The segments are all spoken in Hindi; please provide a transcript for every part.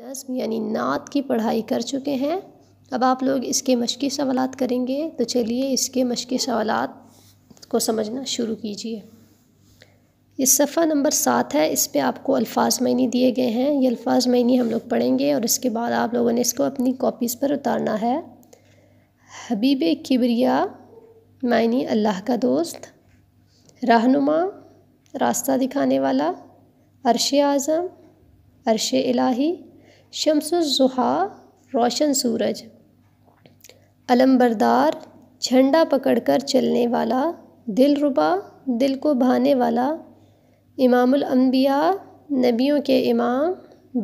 नज़म यानी नात की पढ़ाई कर चुके हैं अब आप लोग इसके मशक़ी सवाल करेंगे तो चलिए इसके मशक़ी सवाल को समझना शुरू कीजिए इस सफ़ा नंबर सात है इस पर आपको अल्फाज मैनी दिए गए हैं ये अल्फाज मैनी हम लोग पढ़ेंगे और इसके बाद आप लोगों ने इसको अपनी कॉपीज़ पर उतारना है हबीब किबरिया मैनी अल्लाह का दोस्त रहनुमा रास्ता दिखाने वाला अरश आज़म अरश इलाही शमसुज़ुहा रोशन सूरज अलम्बरदार झंडा पकड़कर चलने वाला दिलरुबा दिल को भाने वाला इमामुल अम्बिया नबियों के इमाम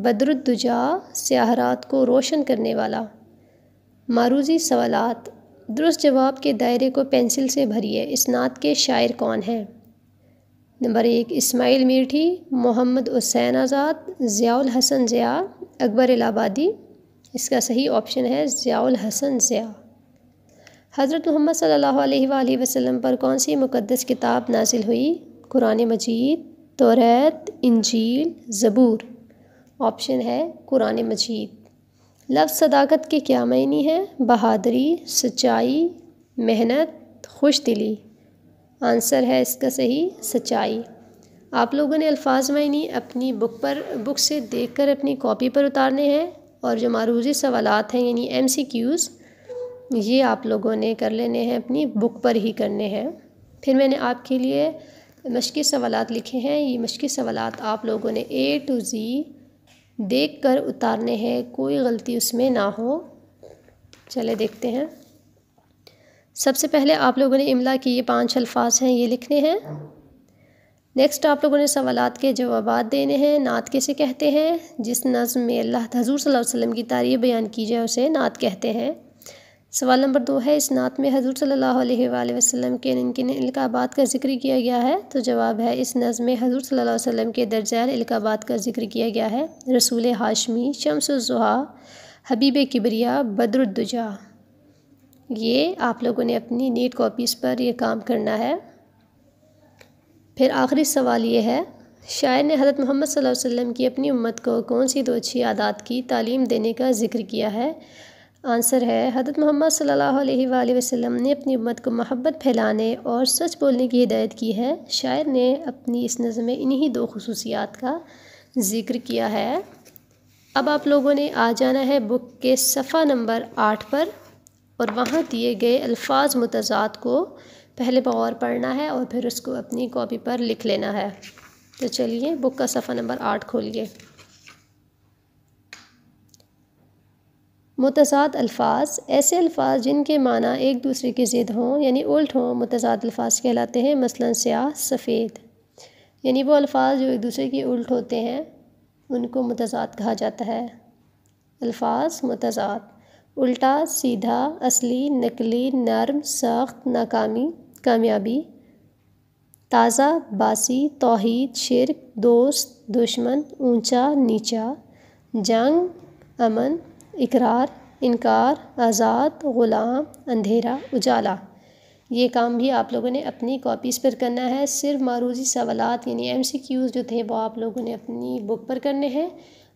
बदरुद्दुजा सियाहरात को रोशन करने वाला मारूजी सवालात दुरुस्त जवाब के दायरे को पेंसिल से भरिए इस नात के शायर कौन हैं नंबर एक इस्माइल मीठी मोहम्मद हुसैन आज़ाद ज़ियाउल हसन ज़िया अकबर इलाबादी इसका सही ऑप्शन है ज़ियाउल हसन ज़िया हज़रत मोहम्मद सल्लल्लाहु अलैहि वसल्लम पर कौन सी मुक़दस किताब नाजिल हुई कुरान मजीद तोरैत इंजील ज़बूर ऑप्शन है कुरान मजीद लफ्ज़ सदाकत के क्या मायने हैं बहादरी सच्चाई मेहनत खुश दिली आंसर है इसका सही सच्चाई आप लोगों ने अल्फाज मायनी अपनी बुक पर बुक से देख कर अपनी कॉपी पर उतारने हैं और जो मारूजी सवाल हैं यानी एम सी क्यूज़ ये आप लोगों ने कर लेने हैं अपनी बुक पर ही करने हैं फिर मैंने आपके लिए मशक़ सवाल लिखे हैं ये मशक़ी सवाल आप लोगों ने ए टू ज़ी देख कर उतारने हैं कोई गलती उसमें ना हो चले देखते हैं सबसे पहले आप लोगों ने इमला के ये पांच अल्फाज हैं ये लिखने हैं नेक्स्ट आप लोगों ने सवाल के जवाब देने हैं नात कैसे कहते हैं जिस नज़म में अल्लाह हजूर वसल्लम की तारीफ़ बयान की जाए उसे नात कहते हैं सवाल नंबर दो है इस नात में हजूर सल्ला वसलम के इनकिन इलकाबात का जिक्र किया गया है तो जवाब है इस नज़म में हजूर सल्ला वसम के दर्जा इलकाबात का जिक्र किया गया है रसूल हाशमी शमसुजुहा हबीब किबरिया बदरुद्दुजा ये आप लोगों ने अपनी नीट कॉपीज़ पर यह काम करना है फिर आखिरी सवाल ये है शायर ने हज़रत मोहम्मद वसल्लम की अपनी उम्मत को कौन सी दो अच्छी आदात की तालीम देने का जिक्र किया है आंसर है हज़रत मोहम्मद सल्ला वसम ने अपनी उम्मत को मोहब्बत फैलाने और सच बोलने की हिदायत की है शायर ने अपनी इस नज़म में इन्हीं दो खसूसियात का जिक्र किया है अब आप लोगों ने आ जाना है बुक के सफ़ा नंबर आठ पर और वहाँ दिए गए अल्फाज मुतजात को पहले बगौर पढ़ना है और फिर उसको अपनी कॉपी पर लिख लेना है तो चलिए बुक का सफ़ा नंबर आठ खोलिए मुतजाद अल्फाज ऐसे अल्फाज जिनके माना एक दूसरे के ज़िद हों यानी उल्ट हों मुतजाद अल्फाज कहलाते हैं मसलन स्याह सफ़ेद यानी वो अल्फाज जो एक दूसरे के उल्ट होते हैं उनको मुतजाद कहा जाता है अल्फाज मुतजाद उल्टा सीधा असली नकली नर्म सख्त नाकामी कामयाबी ताज़ा बासी तोहद शिरक दोस्त दुश्मन ऊंचा नीचा जंग अमन इकरार इनकार आज़ाद ग़ुलाम अंधेरा उजाला ये काम भी आप लोगों ने अपनी कॉपीज़ पर करना है सिर्फ मारूजी सवालत यानी एम सी क्यूज़ जो थे वो आप लोगों ने अपनी बुक पर करने हैं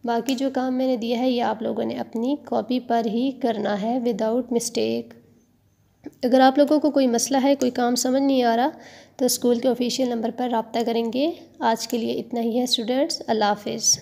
बाकी जो काम मैंने दिया है ये आप लोगों ने अपनी कॉपी पर ही करना है विदाउट मिस्टेक अगर आप लोगों को कोई मसला है कोई काम समझ नहीं आ रहा तो स्कूल के ऑफिशियल नंबर पर रबता करेंगे आज के लिए इतना ही है स्टूडेंट्स अल्लाह हाफिज़